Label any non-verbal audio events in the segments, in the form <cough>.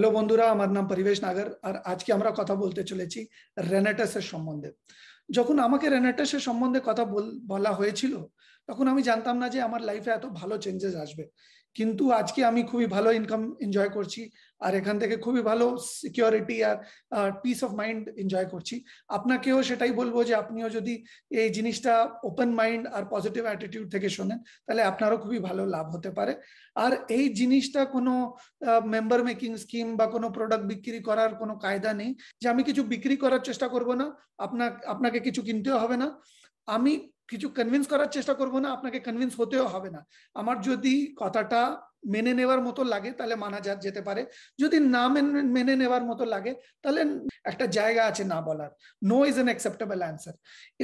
hello বন্ধুরা আমার নাম পরিবেশ নাগর আর আজকে আমরা কথা বলতে চলেছি রেনেটাসের সম্বন্ধে যখন আমাকে রেনেটাসের সম্বন্ধে কথা বলা হয়েছিল তখন আমি জানতাম না যে আমার লাইফে এত ভালো চেঞ্জেস আসবে কিন্তু আজকে আমি খুবই ভালো ইনকাম এনজয় করছি আর এখান থেকে খুবই ভালো সিকিউরিটি আর পিস অফ মাইন্ড এনজয় করছি আপনাকেও সেটাই বলবো যে আপনিও যদি এই জিনিসটা ওপেন মাইন্ড আর পজিটিভ অ্যাটিটিউড থেকে শোনেন তাহলে আপনারও খুবই ভালো লাভ হতে পারে আর এই জিনিসটা কোনো মেম্বার মেকিং স্কিম বা কোনো প্রোডাক্ট বিক্রি করার কোনো কায়দা নেই যে আমি কিছু বিক্রি করার চেষ্টা করব না আপনা আপনাকে কিছু কিনতেও হবে না আমি কিছু কনভিন্স করার চেষ্টা করব না আপনাকে কনভিন্স হতেও হবে না আমার যদি কথাটা মেনে নেওয়ার মতো লাগে তাহলে মানা যা যেতে পারে যদি না মেনে নেওয়ার মতো লাগে তাহলে একটা জায়গা আছে না বলার no is an acceptable answer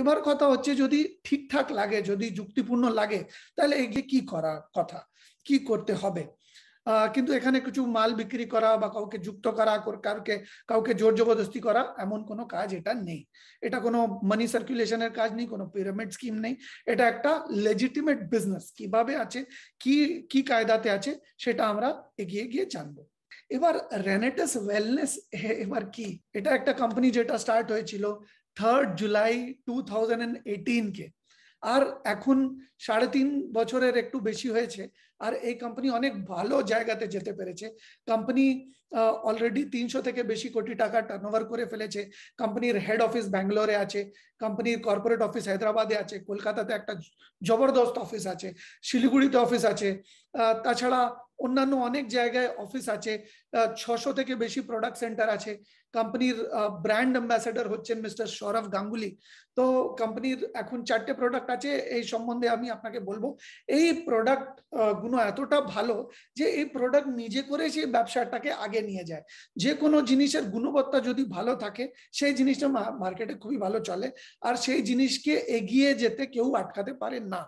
এবার কথা হচ্ছে যদি ঠিকঠাক লাগে যদি যুক্তিপূর্ণ লাগে তাহলে এগিয়ে কি করার কথা কি করতে হবে কিন্তু এখানে কিছু মাল বিক্রি করা বা কাউকে যুক্ত করা কাউকে কাউকে জোর জবরদস্তি করা এমন কোনো কাজ এটা নেই এটা কোনো মানি সার্কুলেশনের কাজ নেই কোনো পিরামিড স্কিম নেই এটা একটা লেজিটিমেট বিজনেস কিভাবে আছে কি কি কায়দাতে আছে সেটা আমরা এগিয়ে গিয়ে জানবো এবার রেনেটাস ওয়েলনেস এবার কি এটা একটা কোম্পানি যেটা স্টার্ট হয়েছিল থার্ড জুলাই টু থাউজেন্ড কে আর এখন সাড়ে তিন বছরের একটু বেশি হয়েছে আর এই কোম্পানি অনেক ভালো জায়গাতে যেতে পেরেছে কোম্পানি অলরেডি তিনশো থেকে বেশি কোটি টাকা টার্নওভার করে ফেলেছে কোম্পানির হেড অফিস ব্যাঙ্গালোরে আছে কোম্পানির কর্পোরেট অফিস হায়দ্রাবাদে আছে কলকাতাতে একটা জবরদস্ত অফিস আছে শিলিগুড়িতে অফিস আছে তাছাড়া অন্যান্য অনেক জায়গায় অফিস আছে ছশো থেকে বেশি প্রোডাক্ট সেন্টার আছে কোম্পানির ব্র্যান্ড অ্যাম্বাসেডার হচ্ছেন মিস্টার সৌরভ গাঙ্গুলি তো কোম্পানির এখন চারটে প্রোডাক্ট আছে এই সম্বন্ধে আমি আপনাকে বলবো এই প্রোডাক্ট গুণ এতটা ভালো যে এই প্রোডাক্ট নিজে করে সেই ব্যবসাটাকে আগে নিয়ে যায় যে কোনো জিনিসের গুণবত্তা যদি ভালো থাকে সেই জিনিসটা মার্কেটে খুবই ভালো চলে আর সেই জিনিসকে এগিয়ে যেতে কেউ আটকাতে পারে না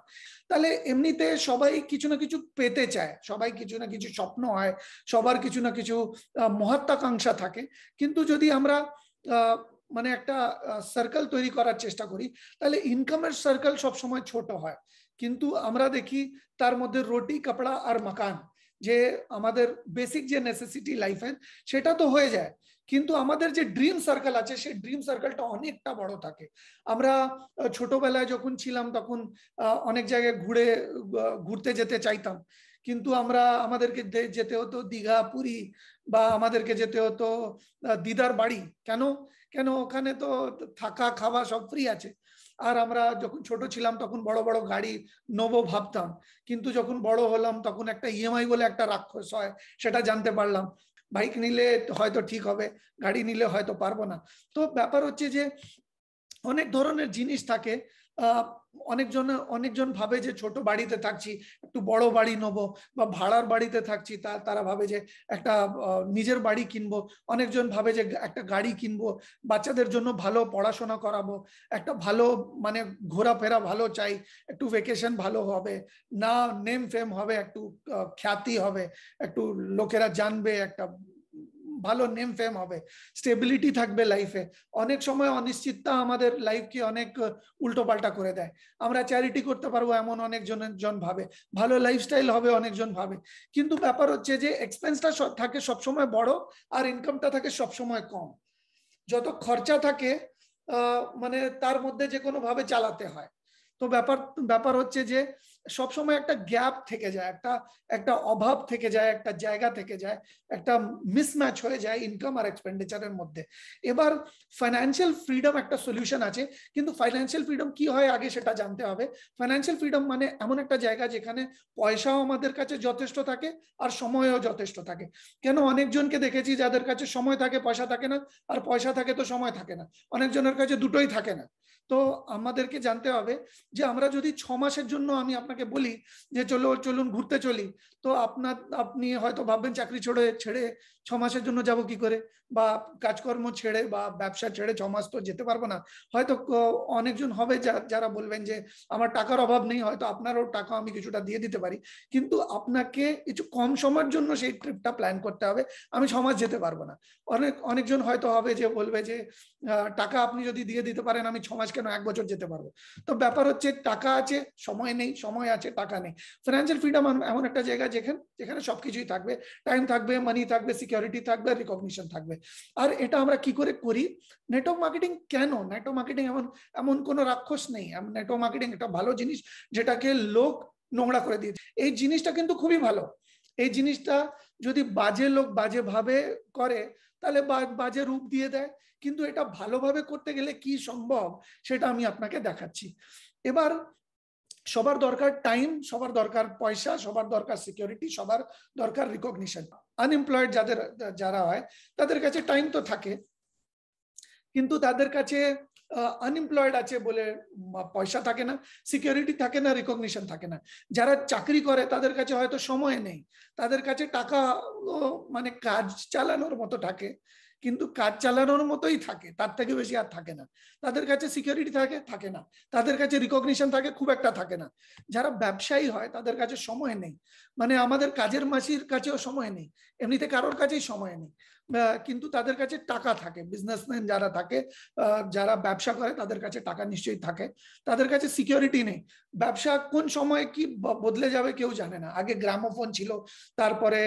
তাহলে এমনিতে সবাই কিছু না কিছু পেতে চায় সবাই কিছু না কিছু স্বপ্ন হয় সবার কিছু না কিছু মহৎ আকাঙ্ক্ষা থাকে কিন্তু যদি আমরা মানে একটা সার্কেল তৈরি করার চেষ্টা করি তাহলে ইনকামের সার্কেল সব সময় ছোট হয় কিন্তু আমরা দেখি তার মধ্যে রুটি কাপড় আর मकान যে আমাদের বেসিক যে নেসেসিটি লাইফে সেটা তো হয়ে যায় কিন্তু আমাদের যে ড্রিম সার্কেল আছে সেই ড্রিম সার্কেলটা অনেকটা বড় থাকে আমরা ছোটবেলায় যখন ছিলাম তখন অনেক জায়গায় ঘুরে ঘুরতে যেতে চাইতাম কিন্তু আমরা আমাদেরকে যেতে হতো দীঘা পুরী বা আমাদেরকে যেতে হতো দিদার বাড়ি কেন কেন ওখানে তো থাকা খাওয়া সব ফ্রি আছে আর আমরা যখন ছোট ছিলাম তখন বড় বড় গাড়ি নেবো ভাবতাম কিন্তু যখন বড় হলাম তখন একটা ইএমআই e বলে একটা রাক্ষস হয় সেটা জানতে পারলাম বাইক নিলে হয়তো ঠিক হবে গাড়ি নিলে হয়তো পারবো না তো ব্যাপার হচ্ছে যে অনেক ধরনের জিনিস থাকে অনেকজন অনেকজন ভাবে যে ছোট বাড়িতে থাকছি একটু বড় বাড়ি নেবো বা ভাড়ার বাড়িতে থাকছি তা তারা ভাবে যে একটা নিজের বাড়ি কিনবো অনেকজন ভাবে যে একটা গাড়ি কিনবো বাচ্চাদের জন্য ভালো পড়াশোনা করাবো একটা ভালো মানে ঘোরাফেরা ভালো চাই একটু ভেকেশন ভালো হবে না নেম ফেম হবে একটু খ্যাতি হবে একটু লোকেরা জানবে একটা ভালো নেম ফেম হবে স্টেবিলিটি থাকবে লাইফে অনেক সময় অনিশ্চিততা আমাদের লাইফকে অনেক উল্টো পাল্টা করে দেয় আমরা চ্যারিটি করতে পারবো এমন অনেক জন ভাবে ভালো লাইফস্টাইল হবে অনেকজন ভাবে কিন্তু ব্যাপার হচ্ছে যে এক্সপেন্সটা থাকে সবসময় বড় আর ইনকামটা থাকে সবসময় কম যত খরচা থাকে মানে তার মধ্যে যে কোনো ভাবে চালাতে হয় তো ব্যাপার ব্যাপার হচ্ছে যে সবসময় একটা গ্যাপ থেকে যায় একটা একটা অভাব থেকে যায় একটা জায়গা থেকে যায় একটা মিসম্যাচ হয়ে যায় ইনকাম আর এক্সপেন্ডিচারের মধ্যে এবার ফাইন্যান্সিয়াল ফ্রিডম একটা সলিউশন আছে কিন্তু ফাইন্যান্সিয়াল ফ্রিডম কি হয় আগে সেটা জানতে হবে ফাইন্যান্সিয়াল ফ্রিডম মানে এমন একটা জায়গা যেখানে পয়সাও আমাদের কাছে যথেষ্ট থাকে আর সময়ও যথেষ্ট থাকে কেন অনেকজনকে দেখেছি যাদের কাছে সময় থাকে পয়সা থাকে না আর পয়সা থাকে তো সময় থাকে না অনেকজনের কাছে দুটোই থাকে না তো আমাদেরকে জানতে হবে যে আমরা যদি ছ মাসের জন্য আমি আপনাকে বলি যে চলো চলুন ঘুরতে চলি তো আপনার আপনি হয়তো ভাববেন চাকরি ছেড়ে ছেড়ে ছ মাসের জন্য যাব কি করে বা কাজকর্ম ছেড়ে বা ব্যবসা ছেড়ে ছ মাস তো যেতে পারবো না হয়তো অনেকজন হবে যারা বলবেন যে আমার টাকার অভাব নেই হয়তো আপনারও টাকা আমি কিছুটা দিয়ে দিতে পারি কিন্তু আপনাকে কিছু কম সময়ের জন্য সেই ট্রিপটা প্ল্যান করতে হবে আমি ছ মাস যেতে পারবো না অনেক অনেকজন হয়তো হবে যে বলবে যে টাকা আপনি যদি দিয়ে দিতে পারেন আমি ছ মাস কেন এক বছর যেতে পারবো তো ব্যাপার হচ্ছে টাকা আছে সময় নেই সময় আছে টাকা নেই ফিনান্সিয়াল ফ্রিডম এমন একটা জায়গা যেখানে যেখানে সবকিছুই থাকবে টাইম থাকবে মানি থাকবে সিকিউরিটি থাকবে রিকগনিশন থাকবে আর এটা আমরা কি করে করি নেটওয়ার্ক মার্কেটিং কেন নেটওয়ার্ক মার্কেটিং এমন এমন কোনো রাক্ষস নেই নেটওয়ার্ক মার্কেটিং একটা ভালো জিনিস যেটাকে লোক নোংরা করে দিয়েছে এই জিনিসটা কিন্তু খুবই ভালো এই জিনিসটা যদি বাজে লোক বাজে ভাবে করে তাহলে বাজে রূপ দিয়ে দেয় কিন্তু এটা ভালোভাবে করতে গেলে কি সম্ভব সেটা আমি আপনাকে দেখাচ্ছি এবার সবার দরকার টাইম সবার দরকার পয়সা সবার দরকার সিকিউরিটি সবার দরকার রিকগনিশন আনএমপ্লয়েড যাদের যারা হয় তাদের কাছে টাইম তো থাকে কিন্তু তাদের কাছে আনএমপ্লয়েড আছে বলে পয়সা থাকে না সিকিউরিটি থাকে না রিকগনিশন থাকে না যারা চাকরি করে তাদের কাছে হয়তো সময় নেই তাদের কাছে টাকা মানে কাজ চালানোর মতো থাকে কিন্তু কাজ চালানোর মতোই থাকে তার থেকে বেশি আর থাকে না তাদের কাছে সিকিউরিটি থাকে থাকে না তাদের কাছে রিকগনিশন থাকে খুব একটা থাকে না যারা ব্যবসায়ী হয় তাদের কাছে সময় নেই মানে আমাদের কাজের মাসির কাছেও সময় নেই এমনিতে কারোর কাছেই সময় নেই কিন্তু তাদের কাছে টাকা থাকে বিজনেসম্যান যারা থাকে যারা ব্যবসা করে তাদের কাছে টাকা নিশ্চয়ই থাকে তাদের কাছে সিকিউরিটি নেই ব্যবসা কোন সময়ে কি বদলে যাবে কেউ জানে না আগে গ্রামোফোন ছিল তারপরে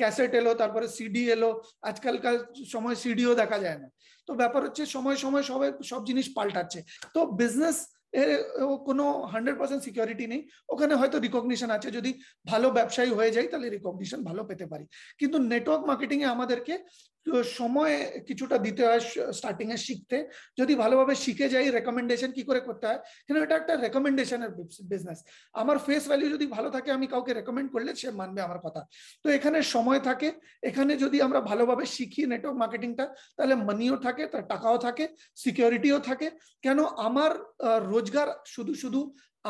ক্যাসেট এলো তারপরে সিডি এলো আজকালকার সময় সিডিও দেখা যায় না তো ব্যাপার হচ্ছে সময় সময় সবাই সব জিনিস পাল্টাচ্ছে তো বিজনেস কোনো হান্ড্রেড পার্সেন্ট সিকিউরিটি নেই ওখানে হয়তো রিকগনিশন আছে যদি ভালো ব্যবসায়ী হয়ে যায় তাহলে রিকগনিশন ভালো পেতে পারি কিন্তু নেটওয়ার্ক মার্কেটিং এ আমাদেরকে সময় কিছুটা দিতে হয় স্টার্টিং এ শিখতে যদি ভালোভাবে শিখে যাই রেকমেন্ডেশন কি করে করতে হয় এটা একটা রেকমেন্ডেশনের বিজনেস আমার ফেস ভ্যালু যদি ভালো থাকে আমি কাউকে রেকমেন্ড করলে সে মানবে আমার কথা তো এখানে সময় থাকে এখানে যদি আমরা ভালোভাবে শিখি নেটওয়ার্ক মার্কেটিংটা তাহলে মানিও থাকে তার টাকাও থাকে সিকিউরিটিও থাকে কেন আমার রোজ রোজগার শুধু শুধু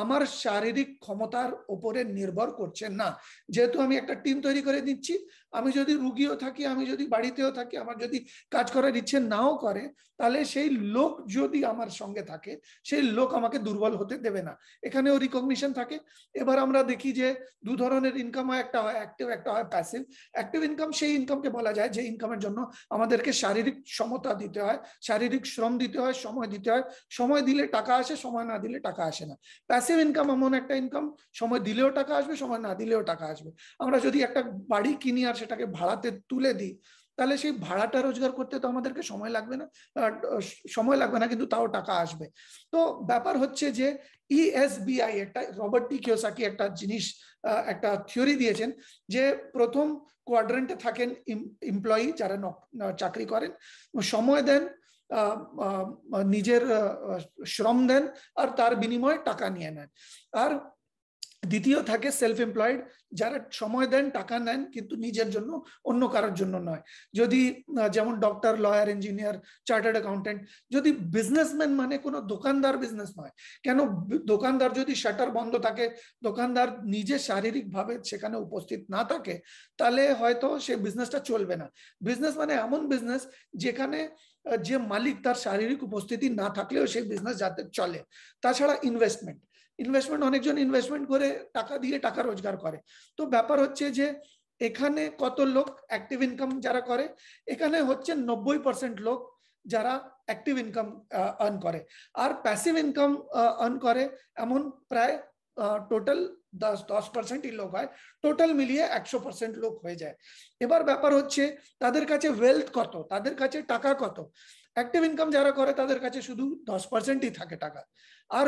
আমার শারীরিক ক্ষমতার উপরে নির্ভর করছে না যেহেতু আমি একটা টিম তৈরি করে দিচ্ছি আমি যদি রুগীও থাকি আমি যদি বাড়িতেও থাকি আমার যদি কাজ করার ইচ্ছে নাও করে তাহলে সেই লোক যদি আমার সঙ্গে থাকে সেই লোক আমাকে দুর্বল হতে দেবে না এখানেও রিকগনিশন থাকে এবার আমরা দেখি যে দু ধরনের ইনকাম হয় একটা হয় অ্যাক্টিভ একটা হয় প্যাসিভ অ্যাক্টিভ ইনকাম সেই ইনকামকে বলা যায় যে ইনকামের জন্য আমাদেরকে শারীরিক সমতা দিতে হয় শারীরিক শ্রম দিতে হয় সময় দিতে হয় সময় দিলে টাকা আসে সময় না দিলে টাকা আসে না প্যাসিভ ইনকাম এমন একটা ইনকাম সময় দিলেও টাকা আসবে সময় না দিলেও টাকা আসবে আমরা যদি একটা বাড়ি কিনি আর সেটাকে ভাড়াতে তুলে দিই তাহলে সেই ভাড়াটা রোজগার করতে তো আমাদেরকে সময় লাগবে না সময় লাগবে না কিন্তু তাও টাকা আসবে তো ব্যাপার হচ্ছে যে ইএসবিআই e একটা রবার্ট টি কিওসাকি একটা জিনিস একটা থিওরি দিয়েছেন যে প্রথম কোয়াড্রেন্টে থাকেন এমপ্লয়ি যারা চাকরি করেন সময় দেন নিজের শ্রম দেন আর তার বিনিময়ে টাকা নিয়ে নেন আর দ্বিতীয় থাকে সেলফ এমপ্লয়েড যারা সময় দেন টাকা নেন কিন্তু নিজের জন্য অন্য কারোর জন্য নয় যদি যেমন doctor lawyer engineer chartered accountant যদি বিজনেসম্যান মানে কোনো দোকানদার বিজনেস নয় কেন দোকানদার যদি শাটার বন্ধ থাকে দোকানদার নিজে শারীরিকভাবে সেখানে উপস্থিত না থাকে তাহলে হয়তো সে বিজনেসটা চলবে না বিজনেস মানে এমন বিজনেস যেখানে যে মালিক তার শারীরিক উপস্থিতি না থাকলেও সেই বিজনেস যাতে চলে তাছাড়া ইনভেস্টমেন্ট ইনভেস্টমেন্ট অনেকজন ইনভেস্টমেন্ট করে টাকা দিয়ে টাকা রোজগার করে তো ব্যাপার হচ্ছে যে এখানে কত লোক অ্যাক্টিভ ইনকাম যারা করে এখানে হচ্ছে নব্বই পার্সেন্ট লোক যারা অ্যাক্টিভ ইনকাম আর্ন করে আর প্যাসিভ ইনকাম আর্ন করে এমন প্রায় টোটাল দশ দশ পার্সেন্টই লোক হয় টোটাল মিলিয়ে একশো পার্সেন্ট লোক হয়ে যায় এবার ব্যাপার হচ্ছে তাদের কাছে ওয়েলথ কত তাদের কাছে টাকা কত অ্যাক্টিভ ইনকাম যারা করে তাদের কাছে শুধু দশ পার্সেন্টই থাকে টাকা আর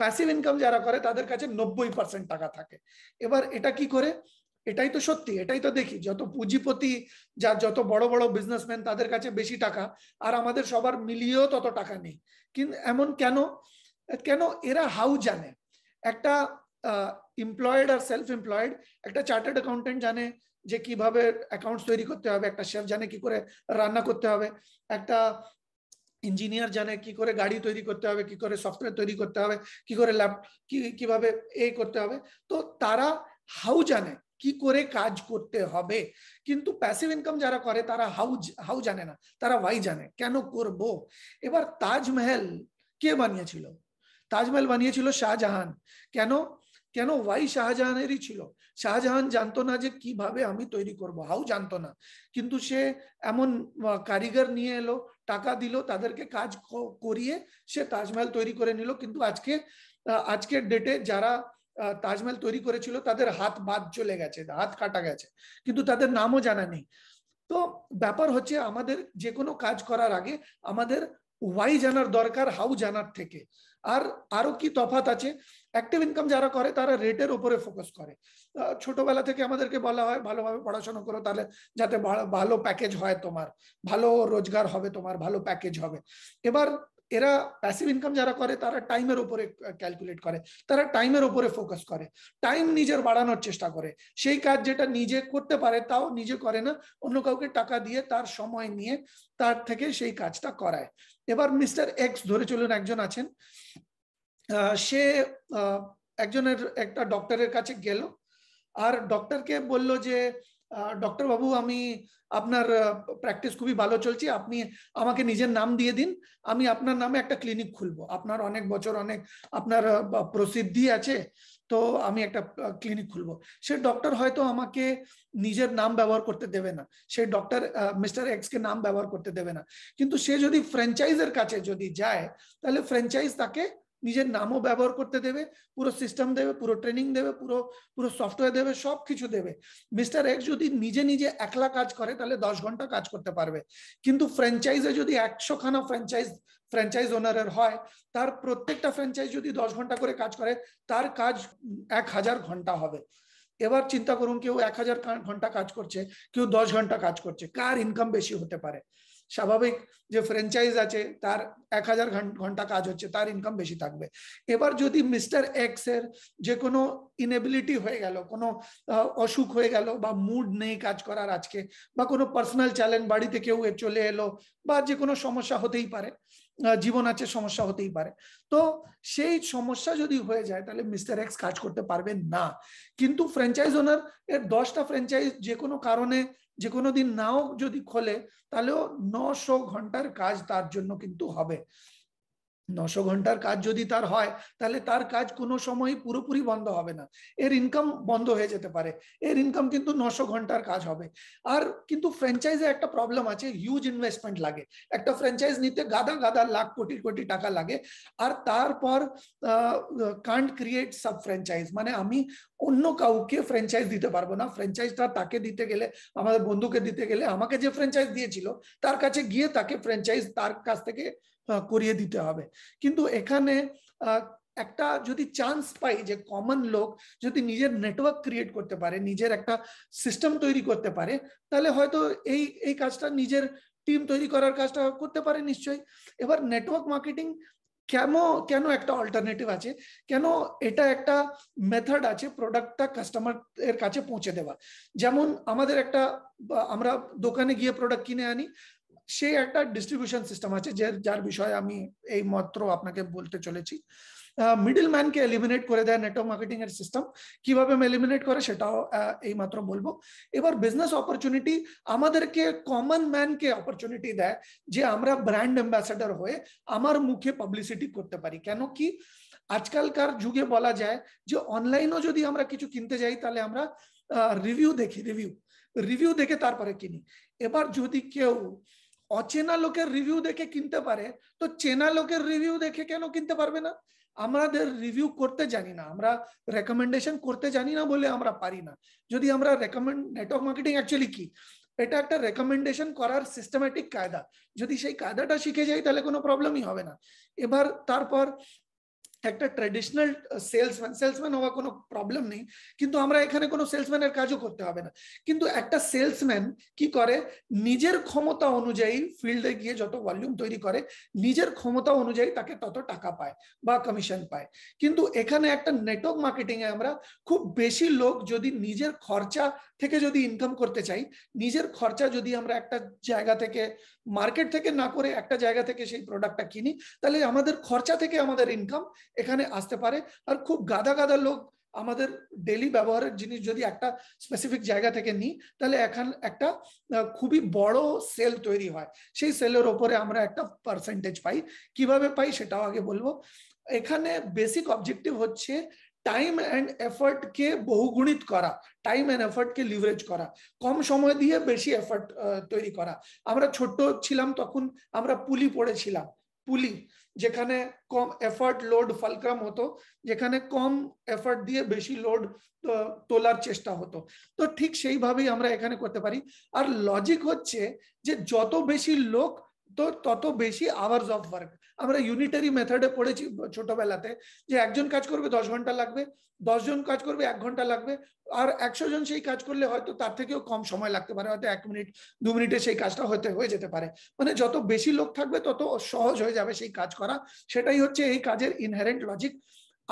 প্যাসিভ ইনকাম যারা করে তাদের কাছে নব্বই পার্সেন্ট টাকা থাকে এবার এটা কি করে এটাই তো সত্যি এটাই তো দেখি যত পুঁজিপতি যা যত বড় বড় বিজনেসম্যান তাদের কাছে বেশি টাকা আর আমাদের সবার মিলিয়েও তত টাকা নেই কিন্তু এমন কেন কেন এরা হাউ জানে একটা এমপ্লয়েড আর সেলফ এমপ্লয়েড একটা চার্টার্ড অ্যাকাউন্টেন্ট জানে যে কিভাবে অ্যাকাউন্টস তৈরি করতে হবে একটা শেফ জানে কি করে রান্না করতে হবে একটা ইঞ্জিনিয়ার জানে কি করে গাড়ি তৈরি করতে হবে কি করে সফটওয়্যার তৈরি করতে হবে কি করে ল্যাব কি কিভাবে এই করতে হবে তো তারা হাউ জানে কি করে কাজ করতে হবে কিন্তু প্যাসিভ ইনকাম যারা করে তারা হাউ হাউ জানে না তারা ওয়াই জানে কেন করব এবার তাজমহল কে বানিয়েছিল তাজমহল বানিয়েছিল শাহজাহান কেন কেন ওয়াই শাহজাহানেরই ছিল শাহজাহান জানতো না যে কিভাবে আমি তৈরি করব হাউ জানতো না কিন্তু সে এমন কারিগর নিয়ে এলো টাকা দিল তাদেরকে কাজ করিয়ে সে তাজমহল তৈরি করে নিল কিন্তু আজকে আজকের ডেটে যারা তাজমহল তৈরি করেছিল তাদের হাত বাদ চলে গেছে হাত কাটা গেছে কিন্তু তাদের নামও জানা নেই তো ব্যাপার হচ্ছে আমাদের যে কোনো কাজ করার আগে আমাদের ওয়াই জানার দরকার হাউ জানার থেকে আর আরো কি তফাত আছে অ্যাক্টিভ ইনকাম যারা করে তারা রেটের উপরে ফোকাস করে ছোটবেলা থেকে আমাদেরকে বলা হয় ভালোভাবে পড়াশোনা করো তাহলে যাতে ভালো প্যাকেজ হয় তোমার ভালো রোজগার হবে তোমার ভালো প্যাকেজ হবে এবার এরা প্যাসিভ ইনকাম যারা করে তারা টাইমের উপরে ক্যালকুলেট করে তারা টাইমের উপরে ফোকাস করে টাইম নিজের বাড়ানোর চেষ্টা করে সেই কাজ যেটা নিজে করতে পারে তাও নিজে করে না অন্য কাউকে টাকা দিয়ে তার সময় নিয়ে তার থেকে সেই কাজটা করায় এবার মিস্টার এক্স ধরে চলুন একজন আছেন সে একজনের একটা ডক্টরের কাছে গেল আর ডক্টরকে বলল যে ডক্টর বাবু আমি আপনার প্র্যাকটিস খুবই ভালো চলছে আপনি আমাকে নিজের নাম দিয়ে দিন আমি আপনার নামে একটা ক্লিনিক খুলবো আপনার অনেক বছর অনেক আপনার প্রসিদ্ধি আছে তো আমি একটা ক্লিনিক খুলবো সে ডক্টর হয়তো আমাকে নিজের নাম ব্যবহার করতে দেবে না সে ডক্টর মিস্টার এক্স কে নাম ব্যবহার করতে দেবে না কিন্তু সে যদি ফ্র্যাঞ্চাইজের কাছে যদি যায় তাহলে ফ্র্যাঞ্চাইজ তাকে নিজের নামও ব্যবহার করতে দেবে পুরো সিস্টেম দেবে পুরো ট্রেনিং দেবে পুরো পুরো সফটওয়্যার দেবে সব কিছু দেবে মিস্টার এক্স যদি নিজে নিজে একলা কাজ করে তাহলে দশ ঘন্টা কাজ করতে পারবে কিন্তু ফ্র্যাঞ্চাইজে যদি একশো খানা ফ্র্যাঞ্চাইজ ফ্র্যাঞ্চাইজ ওনারের হয় তার প্রত্যেকটা ফ্র্যাঞ্চাইজ যদি দশ ঘন্টা করে কাজ করে তার কাজ এক হাজার ঘন্টা হবে এবার চিন্তা করুন কেউ এক হাজার ঘন্টা কাজ করছে কেউ দশ ঘন্টা কাজ করছে কার ইনকাম বেশি হতে পারে স্বাভাবিক যে ফ্র্যাঞ্চাইজ আছে তার এক হাজার ঘন্টা কাজ হচ্ছে তার ইনকাম বেশি থাকবে এবার যদি মিস্টার এক্স এর যে কোনো ইনএবিলিটি হয়ে গেল কোনো অসুখ হয়ে গেল বা মুড নেই কাজ করার আজকে বা কোনো পার্সোনাল চ্যালেঞ্জ বাড়িতে কেউ চলে এলো বা যে কোনো সমস্যা হতেই পারে জীবন আছে সমস্যা হতেই পারে তো সেই সমস্যা যদি হয়ে যায় তাহলে মিস্টার এক্স কাজ করতে পারবেন না কিন্তু ফ্র্যাঞ্চাইজ ওনার এর দশটা ফ্র্যাঞ্চাইজ যে কোনো কারণে যে কোনো দিন নাও যদি খোলে তাহলেও নশো ঘন্টার কাজ তার জন্য কিন্তু হবে নশো ঘন্টার কাজ যদি তার হয় তাহলে তার কাজ কোনো সময় পুরোপুরি বন্ধ হবে না এর ইনকাম বন্ধ হয়ে যেতে পারে এর ইনকাম কিন্তু নশো ঘন্টার কাজ হবে আর কিন্তু ফ্র্যাঞ্চাইজে একটা প্রবলেম আছে হিউজ ইনভেস্টমেন্ট লাগে একটা ফ্র্যাঞ্চাইজ নিতে গাদা গাদা লাখ কোটি কোটি টাকা লাগে আর তারপর কান্ট ক্রিয়েট সাব ফ্র্যাঞ্চাইজ মানে আমি অন্য কাউকে ফ্র্যাঞ্চাইজ দিতে পারবো না ফ্র্যাঞ্চাইজটা তাকে দিতে গেলে আমাদের বন্ধুকে দিতে গেলে আমাকে যে ফ্র্যাঞ্চাইজ দিয়েছিল তার কাছে গিয়ে তাকে ফ্র্যাঞ্চাইজ তার কাছ থেকে করিয়ে দিতে হবে কিন্তু এখানে একটা যদি চান্স পাই যে কমন লোক যদি নিজের নেটওয়ার্ক ক্রিয়েট করতে পারে নিজের একটা সিস্টেম তৈরি করতে পারে তাহলে হয়তো এই এই কাজটা নিজের টিম তৈরি করার কাজটা করতে পারে নিশ্চয়ই এবার নেটওয়ার্ক মার্কেটিং কেন কেন একটা অল্টারনেটিভ আছে কেন এটা একটা মেথড আছে প্রোডাক্টটা কাস্টমার এর কাছে পৌঁছে দেওয়া যেমন আমাদের একটা আমরা দোকানে গিয়ে প্রোডাক্ট কিনে আনি শেয়ারটা ডিস্ট্রিবিউশন সিস্টেম আছে যে চার বিষয় আমি এইমাত্র আপনাকে বলতে চলেছি মিডল ম্যান কে এলিমিনেট করে দেয় নেটওয়ার্ক মার্কেটিং এর সিস্টেম কিভাবে এম এলিমিনেট করে সেটা এইমাত্র বলবো এবার বিজনেস অপরচুনিটি আমাদের কে কমন ম্যান কে অপরচুনিটি দেয় যে আমরা ব্র্যান্ড এমবেসিডার হয়ে আমার মুখে পাবলিসিটি করতে পারি কারণ কি আজকালকার যুগে বলা যায় যে অনলাইনে যদি আমরা কিছু কিনতে যাই তাহলে আমরা রিভিউ দেখি রিভিউ রিভিউ দেখে তারপরে কিনি এবার যদি কেউ অচেনা লোকের রিভিউ দেখে কিনতে পারে তো চেনা লোকের রিভিউ দেখে কেন কিনতে পারবে না আমাদের রিভিউ করতে জানি না আমরা রেকমেন্ডেশন করতে জানি না বলে আমরা পারি না যদি আমরা রেকমেন্ড নেটওয়ার্ক মার্কেটিং অ্যাকচুয়ালি কি এটা একটা রেকমেন্ডেশন করার সিস্টেম্যাটিক কায়দা যদি সেই কায়দাটা শিখে যাই তাহলে কোনো প্রবলেমই হবে না এবার তারপর একটা ট্র্যাডিশনাল সেলসম্যান সেলসম্যান হওয়া কোনো প্রবলেম নেই কিন্তু আমরা এখানে কোনো সেলসম্যানের কাজও করতে হবে না কিন্তু একটা সেলসম্যান কি করে নিজের ক্ষমতা অনুযায়ী ফিল্ডে গিয়ে যত ভলিউম তৈরি করে নিজের ক্ষমতা অনুযায়ী তাকে তত টাকা পায় বা কমিশন পায় কিন্তু এখানে একটা নেটওয়ার্ক মার্কেটিংয়ে আমরা খুব বেশি লোক যদি নিজের খরচা থেকে যদি ইনকাম করতে চাই নিজের খরচা যদি আমরা একটা জায়গা থেকে মার্কেট থেকে না করে একটা জায়গা থেকে সেই প্রোডাক্টটা কিনি তাহলে আমাদের খরচা থেকে আমাদের ইনকাম এখানে আসতে পারে আর খুব গাদা গাদা লোক আমাদের ডেলি ব্যবহারের জিনিস যদি একটা স্পেসিফিক জায়গা থেকে নিই তাহলে এখন একটা খুবই বড় সেল তৈরি হয় সেই সেলের ওপরে আমরা একটা পার্সেন্টেজ পাই কিভাবে পাই সেটাও আগে বলবো এখানে বেসিক অবজেক্টিভ হচ্ছে টাইম অ্যান্ড কে বহুগুণিত করা টাইম অ্যান্ড কে লিভারেজ করা কম সময় দিয়ে বেশি এফার্ট তৈরি করা আমরা ছোট ছিলাম তখন আমরা পুলি পড়েছিলাম পুলি যেখানে কম এফার্ট লোড ফালক্রাম হতো যেখানে কম এফার্ট দিয়ে বেশি লোড তোলার চেষ্টা হতো তো ঠিক সেইভাবেই আমরা এখানে করতে পারি আর লজিক হচ্ছে যে যত বেশি লোক তো তত বেশি আওয়ার্স অফ ওয়ার্ক আমরা ইউনিটারি মেথডে পড়েছি ছোটবেলাতে যে একজন কাজ করবে দশ ঘন্টা লাগবে দশজন কাজ করবে এক ঘন্টা লাগবে আর একশো জন সেই কাজ করলে হয়তো তার থেকেও কম সময় লাগতে পারে হয়তো এক মিনিট দু মিনিটে সেই কাজটা হতে হয়ে যেতে পারে মানে যত বেশি লোক থাকবে তত সহজ হয়ে যাবে সেই কাজ করা সেটাই হচ্ছে এই কাজের ইনহারেন্ট লজিক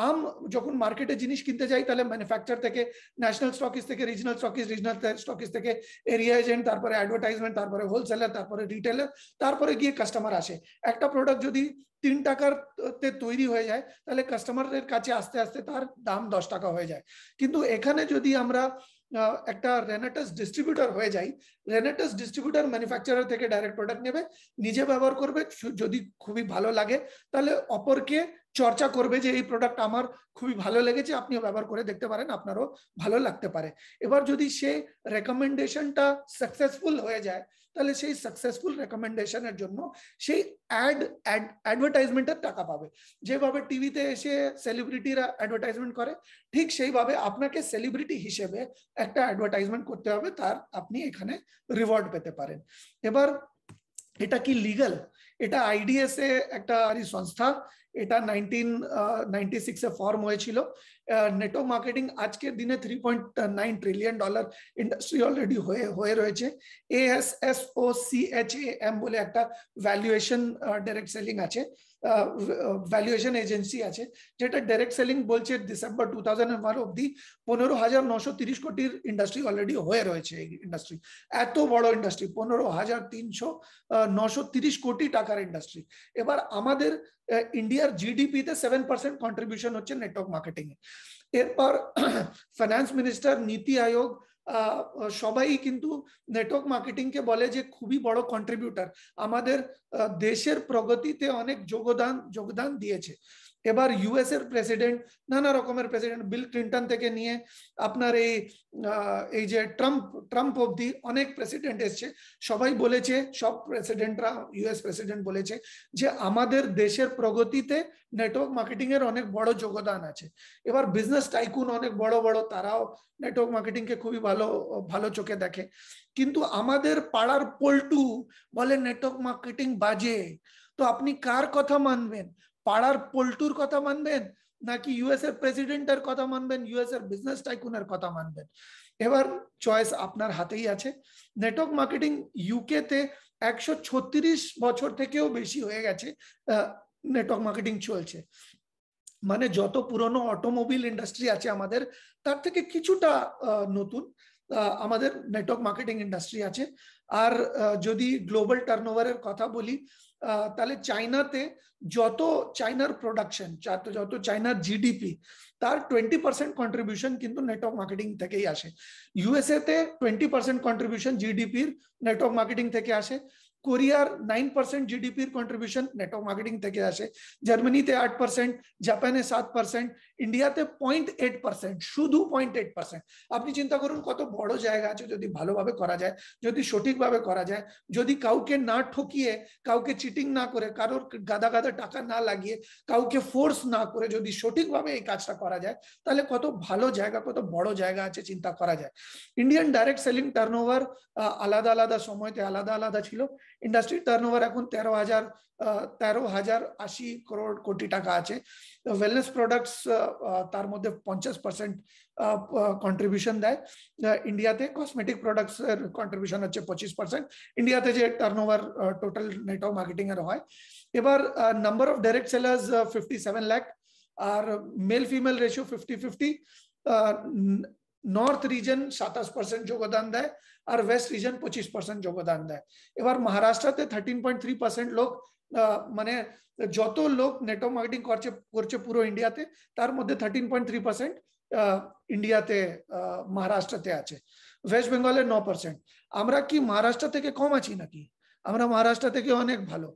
আম যখন মার্কেটে জিনিস কিনতে যাই তাহলে ম্যানুফ্যাকচার থেকে ন্যাশনাল স্টকিস থেকে রিজনাল স্টকিস রিজনাল স্টকিস থেকে এরিয়া এজেন্ট তারপরে অ্যাডভার্টাইজমেন্ট তারপরে হোলসেলার তারপরে রিটেলার তারপরে গিয়ে কাস্টমার আসে একটা প্রোডাক্ট যদি তিন টাকার তে তৈরি হয়ে যায় তাহলে কাস্টমারের কাছে আস্তে আস্তে তার দাম দশ টাকা হয়ে যায় কিন্তু এখানে যদি আমরা একটা রেনেটাস ডিস্ট্রিবিউটার হয়ে যাই রেনেটাস ডিস্ট্রিবিউটার ম্যানুফ্যাকচারার থেকে ডাইরেক্ট প্রোডাক্ট নেবে নিজে ব্যবহার করবে যদি খুবই ভালো লাগে তাহলে অপরকে চर्चा করবে যে এই প্রোডাক্ট আমার খুব ভালো লেগেছে আপনিও ব্যবহার করে দেখতে পারেন আপনারও ভালো লাগতে পারে এবার যদি সে রিকমেন্ডেশনটা सक्सेसফুল হয়ে যায় তাহলে সেই सक्सेसफुल রিকমেন্ডেশনের জন্য সেই অ্যাড অ্যাডভার্টাইজমেন্টের টাকা পাবে যেভাবে টিভিতে এসে সেলিব্রিটিরা অ্যাডভার্টাইজমেন্ট করে ঠিক সেইভাবে আপনাকে সেলিব্রিটি হিসেবে একটা অ্যাডভার্টাইজমেন্ট করতে হবে তার আপনি এখানে রিওয়ার্ড পেতে পারেন এবার এটা কি লিগ্যাল এটা আইডিয়াসে একটা আরী সংস্থা এটা নাইনটিন নাইনটি সিক্সে ফর্ম হয়েছিল নেটো মার্কেটিং আজকের দিনে three point nine trillion dollar industry already হয়ে হয়ে রয়েছে এএসএসও সিএচএএম বলে একটা ভ্যালুয়েশন ডাইরেক্ট সেলিং আছে ভ্যালুয়েশন এজেন্সি আছে যেটা ডাইরেক্ট সেলিং বলছে ডিসেম্বর টু থাউজেন্ড ওয়ান অব্দি পনেরো হাজার নশো তিরিশ কোটির ইন্ডাস্ট্রি অলরেডি হয়ে রয়েছে এই ইন্ডাস্ট্রি এত বড় ইন্ডাস্ট্রি পনেরো হাজার তিনশো নশো তিরিশ কোটি টাকার ইন্ডাস্ট্রি এবার আমাদের ইন্ডিয়ার জিডিপিতে সেভেন পার্সেন্ট কন্ট্রিবিউশন হচ্ছে নেটওয়ার্ক মার্কেটিং এ এরপর ফাইন্যান্স <clears throat> মিনিস্টার নীতি আয়োগ সবাই কিন্তু নেটওয়ার্ক মার্কেটিং কে বলে যে খুবই বড় কন্ট্রিবিউটার আমাদের দেশের প্রগতিতে অনেক যোগদান যোগদান দিয়েছে এবার ইউএস এর প্রেসিডেন্ট নানা রকমের প্রেসিডেন্ট বিল ক্লিন্টন থেকে নিয়ে আপনার এই এই যে ট্রাম্প ট্রাম্প অব্দি অনেক প্রেসিডেন্ট এসছে সবাই বলেছে সব প্রেসিডেন্টরা ইউএস প্রেসিডেন্ট বলেছে যে আমাদের দেশের প্রগতিতে নেটওয়ার্ক মার্কেটিং এর অনেক বড় যোগদান আছে এবার বিজনেস টাইকুন অনেক বড় বড় তারাও নেটওয়ার্ক মার্কেটিং কে খুবই ভালো ভালো চোখে দেখে কিন্তু আমাদের পাড়ার পল্টু বলে নেটওয়ার্ক মার্কেটিং বাজে তো আপনি কার কথা মানবেন পাড়ার পল্টুর কথা মানবেন নাকি ইউএস এর প্রেসিডেন্টের কথা মানবেন ইউএস এর বিজনেস টাইকুনের কথা মানবেন এবার চয়েস আপনার হাতেই আছে নেটওয়ার্ক মার্কেটিং ইউকে তে একশো ছত্রিশ বছর থেকেও বেশি হয়ে গেছে নেটওয়ার্ক মার্কেটিং চলছে মানে যত পুরনো অটোমোবিল ইন্ডাস্ট্রি আছে আমাদের তার থেকে কিছুটা নতুন আমাদের নেটওয়ার্ক মার্কেটিং ইন্ডাস্ট্রি আছে আর যদি গ্লোবাল টার্নওভারের কথা বলি তাহলে চাইনাতে যত চাইনার প্রোডাকশন যত চাইনার জিডিপি তার টোয়েন্টি পার্সেন্ট কন্ট্রিবিউশন কিন্তু নেটওয়ার্ক মার্কেটিং থেকেই আসে ইউএসএ তে টোয়েন্টি পার্সেন্ট কন্ট্রিবিউশন জিডিপির নেটওয়ার্ক মার্কেটিং থেকে আসে কোরিয়ার নাইন পার্সেন্ট জিডিপির কন্ট্রিবিউশন নেটওয়ার্ক মার্কেটিং থেকে আসে জার্মানিতে আট পার্সেন্ট জাপানে সাত পার্সেন্ট ইন্ডিয়াতে পয়েন্ট এইট পার্সেন্ট শুধু পয়েন্ট এইট পার্সেন্ট আপনি চিন্তা করুন কত বড় জায়গা আছে যদি ভালোভাবে করা যায় যদি সঠিকভাবে করা যায় যদি কাউকে না ঠকিয়ে কাউকে চিটিং না করে কারোর গাদা গাদা টাকা না লাগিয়ে কাউকে ফোর্স না করে যদি সঠিকভাবে এই কাজটা করা যায় তাহলে কত ভালো জায়গা কত বড় জায়গা আছে চিন্তা করা যায় ইন্ডিয়ান ডাইরেক্ট সেলিং টার্নওভার আলাদা আলাদা সময়তে আলাদা আলাদা ছিল ইন্ডাস্ট্রি টার্নওভার এখন তেরো হাজার তেরো হাজার আশি করোড় কোটি টাকা আছে ওয়েলনেস প্রোডাক্টস তার মধ্যে পঞ্চাশ পার্সেন্ট কন্ট্রিবিউশন দেয় ইন্ডিয়াতে কসমেটিক প্রোডাক্টস এর কন্ট্রিবিউশন হচ্ছে পঁচিশ পার্সেন্ট ইন্ডিয়াতে যে turnover total net marketing এর হয় এবার number of direct sellers fifty seven lakh আর male female ratio fifty fifty north region সাতাশ পার্সেন্ট যোগদান দেয় আর ওয়েস্ট রিজন পঁচিশ পার্সেন্ট যোগদান দেয় এবার মহারাষ্ট্রতে থার্টিন পয়েন্ট থ্রি পার্সেন্ট লোক মানে যত লোক নেটওয়ার্ক মার্কেটিং করছে করছে পুরো ইন্ডিয়াতে তার মধ্যে থার্টিন পয়েন্ট থ্রি পার্সেন্ট ইন্ডিয়াতে মহারাষ্ট্রতে আছে ওয়েস্ট বেঙ্গলে ন পার্সেন্ট আমরা কি মহারাষ্ট্র থেকে কম আছি নাকি আমরা মহারাষ্ট্র থেকে অনেক ভালো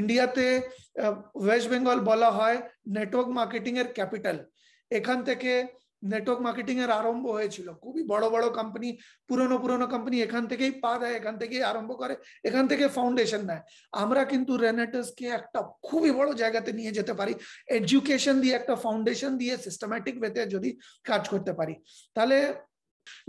ইন্ডিয়াতে ওয়েস্ট বেঙ্গল বলা হয় নেটওয়ার্ক মার্কেটিং এর ক্যাপিটাল এখান থেকে নেটওয়ার্ক মার্কেটিং এর আরম্ভ হয়েছিল খুবই বড় বড় কোম্পানি পুরনো পুরনো কোম্পানি এখান থেকেই পা দেয় এখান থেকেই আরম্ভ করে এখান থেকে ফাউন্ডেশন নেয় আমরা কিন্তু রেনেটসকে একটা খুবই বড় জায়গাতে নিয়ে যেতে পারি এডুকেশন দিয়ে একটা ফাউন্ডেশন দিয়ে সিস্টেম্যাটিক ওয়েতে যদি কাজ করতে পারি তাহলে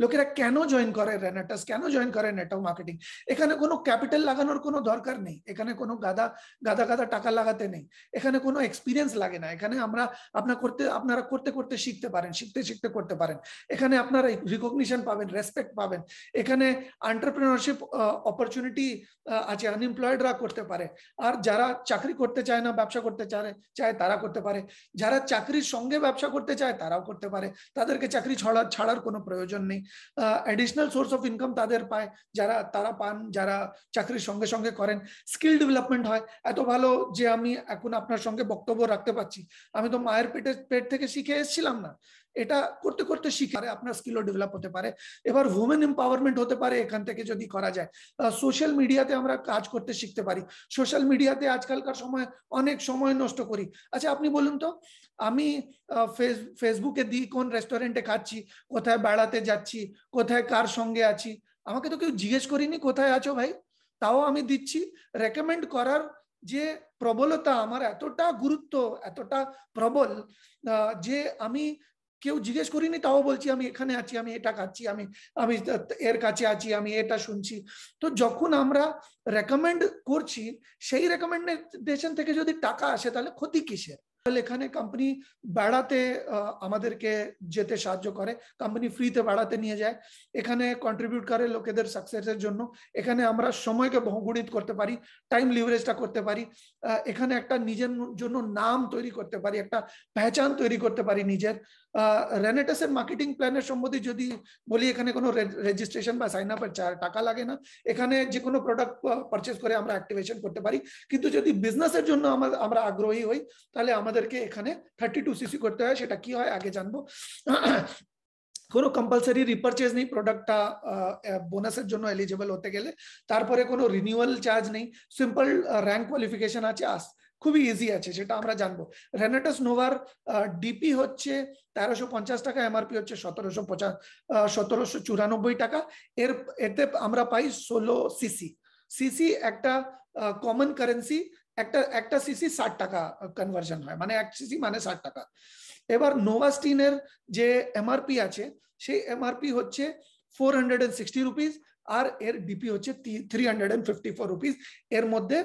লোকেরা কেন জয়েন করে রেনাটাস কেন জয়েন করে নেটওয়ার্ক মার্কেটিং এখানে কোনো ক্যাপিটাল লাগানোর কোনো দরকার নেই এখানে কোনো গাদা গাদা গাদা টাকা লাগাতে নেই এখানে কোনো এক্সপিরিয়েন্স লাগে না এখানে আমরা আপনার করতে আপনারা করতে করতে শিখতে পারেন শিখতে শিখতে করতে পারেন এখানে আপনারা রিকগনিশন পাবেন রেসপেক্ট পাবেন এখানে আন্টারপ্রিনারশিপ অপরচুনিটি আছে আনএমপ্লয়েডরা করতে পারে আর যারা চাকরি করতে চায় না ব্যবসা করতে চায় চায় তারা করতে পারে যারা চাকরির সঙ্গে ব্যবসা করতে চায় তারাও করতে পারে তাদেরকে চাকরি ছাড়া ছাড়ার কোনো প্রয়োজন নেই অ্যাডিশনাল সোর্স অফ ইনকাম তাদের পায় যারা তারা পান যারা চাকরির সঙ্গে সঙ্গে করেন স্কিল ডেভেলপমেন্ট হয় এত ভালো যে আমি এখন আপনার সঙ্গে বক্তব্য রাখতে পারছি আমি তো মায়ের পেটের পেট থেকে শিখে এসেছিলাম না এটা করতে করতে শিখে আপনার স্কিলও ডেভেলপ হতে পারে এবার হুমেন এম্পাওয়ারমেন্ট হতে পারে এখান থেকে যদি করা যায় সোশ্যাল মিডিয়াতে আমরা কাজ করতে শিখতে পারি সোশ্যাল মিডিয়াতে আজকালকার সময় অনেক সময় নষ্ট করি আচ্ছা আপনি বলুন তো আমি ফেসবুকে দিই কোন রেস্টুরেন্টে খাচ্ছি কোথায় বেড়াতে যাচ্ছি কোথায় কার সঙ্গে আছি আমাকে তো কেউ জিজ্ঞেস করিনি কোথায় আছো ভাই তাও আমি দিচ্ছি রেকমেন্ড করার যে প্রবলতা আমার এতটা গুরুত্ব এতটা প্রবল যে আমি কেউ জিজ্ঞেস করিনি তাও বলছি আমি এখানে আছি আমি এটা খাচ্ছি আমি আমি এর কাছে আছি আমি এটা শুনছি তো যখন আমরা রেকমেন্ড করছি সেই রেকমেন্ডেশন থেকে যদি টাকা আসে তাহলে ক্ষতি কিসের এখানে কোম্পানি বেড়াতে আমাদেরকে যেতে সাহায্য করে কোম্পানি ফ্রিতে বেড়াতে নিয়ে যায় এখানে কন্ট্রিবিউট করে লোকেদের সাকসেসের জন্য এখানে আমরা সময়কে বহুগুণিত করতে পারি টাইম লিভারেজটা করতে পারি এখানে একটা নিজের জন্য নাম তৈরি করতে পারি একটা পেহচান তৈরি করতে পারি নিজের রেনেটাসের মার্কেটিং প্ল্যানের সম্বন্ধে যদি বলি এখানে কোনো রেজিস্ট্রেশন বা সাইন আপের টাকা লাগে না এখানে যে কোনো প্রোডাক্ট পারচেস করে আমরা অ্যাক্টিভেশন করতে পারি কিন্তু যদি বিজনেসের জন্য আমরা আগ্রহী হই তাহলে আমাদের আমাদেরকে এখানে থার্টি টু সিসি করতে হয় সেটা কি হয় আগে জানবো কোনো কম্পালসারি রিপারচেজ নেই প্রোডাক্টটা বোনাসের জন্য এলিজেবল হতে গেলে তারপরে কোনো রিনিউয়াল চার্জ নেই সিম্পল র্যাঙ্ক কোয়ালিফিকেশন আছে আস খুবই ইজি আছে সেটা আমরা জানবো রেনাটাস নোভার ডিপি হচ্ছে তেরোশো পঞ্চাশ টাকা এমআরপি হচ্ছে সতেরোশো পঁচাশ সতেরোশো চুরানব্বই টাকা এর এতে আমরা পাই ষোলো সিসি সিসি একটা কমন কারেন্সি একটা একটা সিসি ষাট টাকা কনভার্সন হয় মানে এক সিসি মানে ষাট টাকা এবার নোভাস্টিনের যে এমআরপি আছে সেই এমআরপি হচ্ছে four hundred and sixty rupees আর এর ডিপি হচ্ছে three hundred and fifty four rupees এর মধ্যে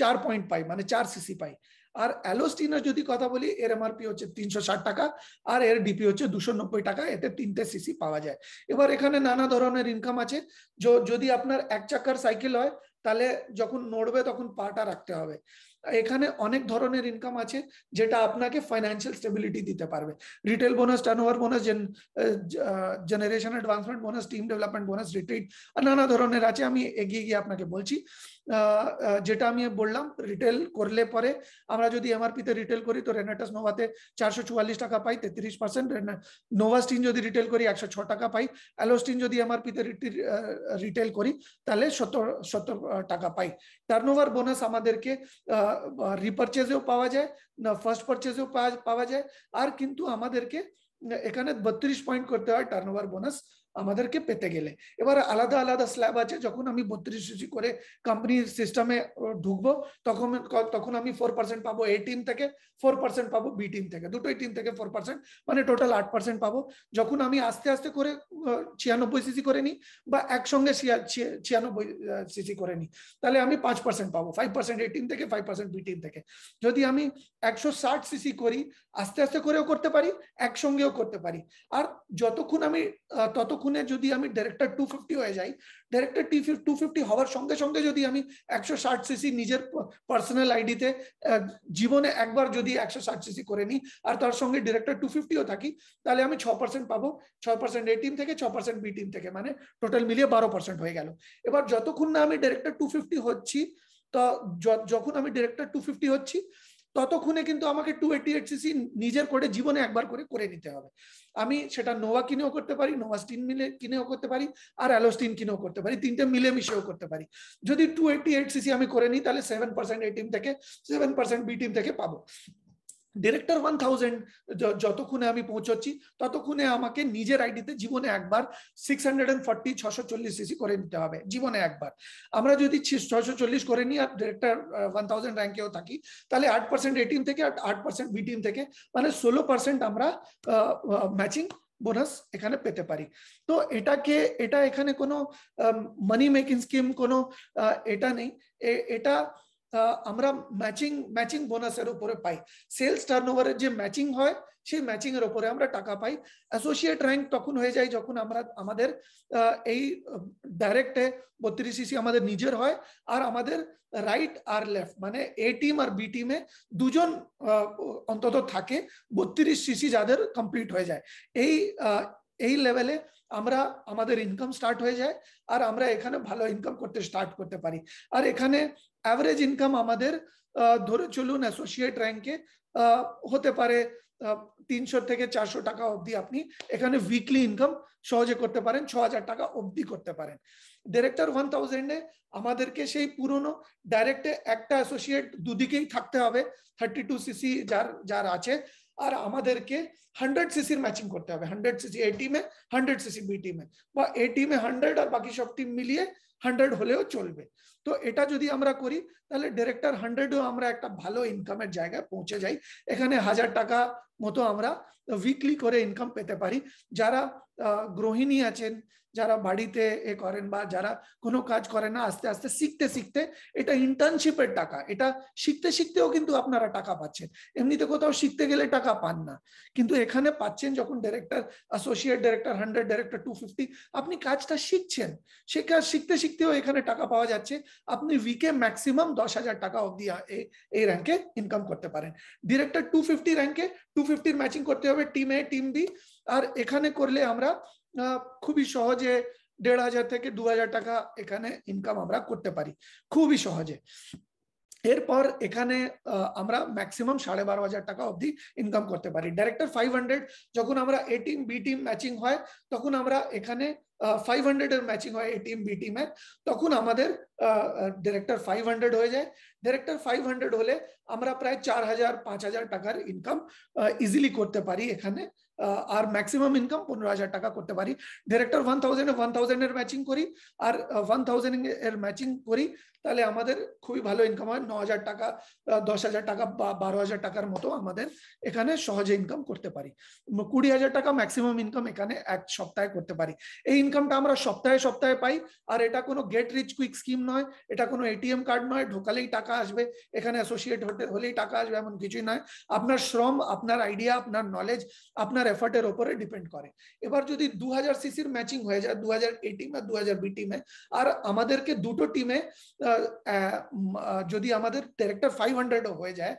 চার পয়েন্ট পাই মানে চার সিসি পাই আর অ্যালোস্টিনের যদি কথা বলি এর এমআরপি হচ্ছে তিনশো ষাট টাকা আর এর ডিপি হচ্ছে দুশো নব্বই টাকা এতে তিনটে সিসি পাওয়া যায় এবার এখানে নানা ধরনের ইনকাম আছে যদি আপনার এক চাকার সাইকেল হয় তাহলে যখন নড়বে তখন পাটা রাখতে হবে এখানে অনেক ধরনের ইনকাম আছে যেটা আপনাকে ফাইন্যান্সিয়াল স্টেবিলিটি দিতে পারবে retail bonus over bonus generation advancement bonus team development bonus retreat নানা ধরনের আছে আমি এগিয়ে গিয়ে আপনাকে বলছি যেটা আমি বললাম রিটেল করলে পরে আমরা যদি এমআরপি তে রিটেল করি তো রেনাটাস নোভাতে চারশো চুয়াল্লিশ টাকা পাই তেত্রিশ পার্সেন্ট স্টিন যদি রিটেল করি একশো ছ টাকা পাই অ্যালোস্টিন যদি এমআরপি তে রিটেল করি তাহলে সত্তর সত্তর টাকা পাই ওভার বোনাস আমাদেরকে আহ রিপারচেজেও পাওয়া যায় না ফার্স্ট পারচেজেও পাওয়া যায় আর কিন্তু আমাদেরকে এখানে বত্রিশ পয়েন্ট করতে হয় টার্ন ওভার বোনাস আমাদেরকে পেতে গেলে এবার আলাদা আলাদা স্ল্যাব আছে যখন আমি বত্রিশ সিসি করে কোম্পানির সিস্টেমে ঢুকবো তখন তখন আমি ফোর পার্সেন্ট পাবো এ টিম থেকে ফোর পার্সেন্ট পাবো বি টিম থেকে দুটোই টিম থেকে ফোর পার্সেন্ট মানে টোটাল আট পার্সেন্ট পাবো যখন আমি আস্তে আস্তে করে ছিয়ানব্বই সিসি করে নিই বা একসঙ্গে ছিয়ানব্বই সিসি করে নিই তাহলে আমি পাঁচ পার্সেন্ট পাবো ফাইভ পার্সেন্ট এ টিম থেকে ফাইভ পার্সেন্ট বি টিম থেকে যদি আমি একশো ষাট সিসি করি আস্তে আস্তে করেও করতে পারি একসঙ্গেও করতে পারি আর যতক্ষণ আমি ততক্ষণ গুণে যদি আমি ডাইরেক্টর টু ফিফটি হয়ে যাই ডাইরেক্টর টি টু ফিফটি হওয়ার সঙ্গে সঙ্গে যদি আমি একশো ষাট সিসি নিজের পার্সোনাল আইডিতে জীবনে একবার যদি একশো ষাট সিসি করে নিই আর তার সঙ্গে ডিরেক্টর টু ফিফটিও থাকি তাহলে আমি ছ পার্সেন্ট পাবো ছয় পার্সেন্ট এ টিম থেকে ছ পার্সেন্ট বি টিম থেকে মানে টোটাল মিলিয়ে বারো পার্সেন্ট হয়ে গেল এবার যতক্ষণ না আমি ডিরেক্টর টু ফিফটি হচ্ছি তো যখন আমি ডিরেক্টর টু ফিফটি হচ্ছি ততক্ষণে কিন্তু আমাকে টু এইটি এইট সিসি নিজের করে জীবনে একবার করে করে নিতে হবে আমি সেটা নোভা কিনেও করতে পারি নোভাস্টিন মিলে কিনেও করতে পারি আর অ্যালোস্টিন কিনেও করতে পারি তিনটে মিলে মিশেও করতে পারি যদি টু এইটি এইট সিসি আমি করে নিই তাহলে সেভেন পার্সেন্ট এ টিম থেকে সেভেন পার্সেন্ট বি টিম থেকে পাবো ডিরেক্টর ওয়ান থাউজেন্ড যতক্ষণে আমি পৌঁছচ্ছি ততক্ষণে আমাকে নিজের আইডিতে জীবনে একবার সিক্স হান্ড্রেড অ্যান্ড ফর্টি ছশো চল্লিশ সিসি করে নিতে হবে জীবনে একবার আমরা যদি ছশো চল্লিশ করে নিই আর ডিরেক্টর ওয়ান থাউজেন্ড র্যাঙ্কেও থাকি তাহলে আট পার্সেন্ট এ টিম থেকে আট পার্সেন্ট বি টিম থেকে মানে ষোলো পার্সেন্ট আমরা ম্যাচিং বোনাস এখানে পেতে পারি তো এটাকে এটা এখানে কোনো মানি মেকিং স্কিম কোনো এটা নেই এটা আমরা ম্যাচিং ম্যাচিং বোনাসের উপরে পাই সেলস টার্নওভারের যে ম্যাচিং হয় সেই ম্যাচিং এর উপরে আমরা টাকা পাই অ্যাসোসিয়েট র্যাঙ্ক তখন হয়ে যায় যখন আমরা আমাদের এই ডাইরেক্টে বত্রিশ সিসি আমাদের নিজের হয় আর আমাদের রাইট আর লেফট মানে এ টিম আর বি টিমে দুজন অন্তত থাকে বত্রিশ সিসি যাদের কমপ্লিট হয়ে যায় এই এই লেভেলে আমরা আমাদের ইনকাম স্টার্ট হয়ে যায় আর আমরা এখানে ভালো ইনকাম করতে স্টার্ট করতে পারি আর এখানে অ্যাভারেজ ইনকাম আমাদের ধরে চলুন অ্যাসোসিয়েট র্যাঙ্কে হতে পারে তিনশো থেকে চারশো টাকা অবধি আপনি এখানে উইকলি ইনকাম সহজে করতে পারেন ছ হাজার টাকা অবধি করতে পারেন ডিরেক্টর ওয়ান থাউজেন্ডে আমাদেরকে সেই পুরনো ডাইরেক্টে একটা অ্যাসোসিয়েট দুদিকেই থাকতে হবে থার্টি টু সিসি যার যার আছে আর আমাদেরকে 100 সি씨র ম্যাচিং করতে হবে 100 সি씨 80 মে 100 সি씨 বি টিমে বা 80 মে 100 আর বাকি সব টিম মিলিয়ে 100 হলে চলবে তো এটা যদি আমরা করি তাহলে ডাইরেক্টার 100 আমরা একটা ভালো ইনকামের জায়গায় পৌঁছে যাই এখানে হাজার টাকা মতো আমরা উইকলি করে ইনকাম পেতে পারি যারা গরहिणी আছেন যারা বাড়িতে এ করেন বা যারা কোনো কাজ করেন না আস্তে আস্তে শিখতে শিখতে এটা ইন্টার্নশিপের টাকা এটা শিখতে শিখতেও কিন্তু আপনারা টাকা পাচ্ছেন এমনিতে কোথাও শিখতে গেলে টাকা পান না কিন্তু এখানে পাচ্ছেন যখন director associate director hundred director two fifty আপনি কাজটা শিখছেন সে কাজ শিখতে শিখতেও এখানে টাকা পাওয়া যাচ্ছে আপনি উইকে ম্যাক্সিমাম দশ হাজার টাকা অবধি এই র্যাঙ্কে ইনকাম করতে পারেন ডিরেক্টর টু ফিফটি র্যাঙ্কে টু ফিফটির ম্যাচিং করতে হবে টিম এ টিম বি আর এখানে করলে আমরা খুবই সহজে দেড় হাজার থেকে দু হাজার টাকা এখানে ইনকাম আমরা করতে পারি খুবই সহজে এরপর এখানে আমরা ম্যাক্সিমাম সাড়ে বারো হাজার টাকা অবধি ইনকাম করতে পারি ডাইরেক্টর ফাইভ হান্ড্রেড যখন আমরা A team B team matching হয় তখন আমরা এখানে ফাইভ হান্ড্রেডের ম্যাচিং হয় এ টিম বি টিম এক তখন আমাদের ডিরেক্টর ফাইভ হয়ে যায় ডিরেক্টর ফাইভ হলে আমরা প্রায় চার হাজার পাঁচ হাজার টাকার ইনকাম ইজিলি করতে পারি এখানে আর ম্যাক্সিমাম ইনকাম পনেরো টাকা করতে পারি ডিরেক্টর ওয়ান থাউজেন্ডে ওয়ান থাউজেন্ডের ম্যাচিং করি আর ওয়ান থাউজেন্ড এর ম্যাচিং করি তাহলে আমাদের খুবই ভালো ইনকাম হয় ন হাজার টাকা দশ হাজার টাকা বা বারো হাজার টাকার মতো আমাদের এখানে সহজে ইনকাম করতে পারি কুড়ি হাজার টাকা ম্যাক্সিমাম ইনকাম এখানে এক সপ্তাহে করতে পারি এই ইনকামটা আমরা সপ্তাহে সপ্তাহে পাই আর এটা কোনো গেট রিচ কুইক স্কিম নয় এটা কোনো এটিএম কার্ড নয় ঢোকালেই টাকা আসবে এখানে অ্যাসোসিয়েট হতে হলেই টাকা আসবে এমন কিছুই নয় আপনার শ্রম আপনার আইডিয়া আপনার নলেজ আপনার এফার্টের ওপরে ডিপেন্ড করে এবার যদি দু হাজার সিসির ম্যাচিং হয়ে যায় দু হাজার এ টিম আর দু হাজার বি টিমে আর আমাদেরকে দুটো টিমে যদি আমাদের ক্যারেক্টার ফাইভ হান্ড্রেডও হয়ে যায়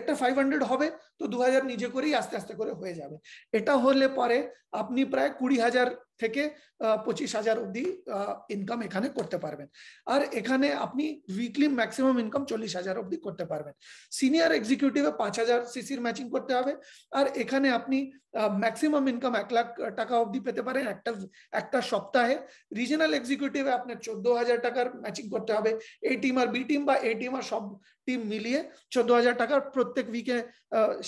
একটা ফাইভ হান্ড্রেড হবে তো দু হাজার নিজে করেই আস্তে আস্তে করে হয়ে যাবে এটা হলে পরে আপনি প্রায় কুড়ি হাজার থেকে পঁচিশ হাজার অব্দি ইনকাম এখানে করতে পারবেন আর এখানে আপনি উইকলি ম্যাক্সিমাম ইনকাম চল্লিশ হাজার অব্দি করতে পারবেন সিনিয়র এক্সিকিউটিভে পাঁচ হাজার সিসির ম্যাচিং করতে হবে আর এখানে আপনি ম্যাক্সিমাম ইনকাম এক লাখ টাকা অবধি পেতে পারেন একটা একটা সপ্তাহে রিজনাল এক্সিকিউটিভে আপনার চোদ্দ হাজার টাকার ম্যাচিং করতে হবে এ টিম আর বি টিম বা এ টিম আর সব টিম মিলিয়ে চোদ্দ হাজার টাকার প্রত্যেক উইকে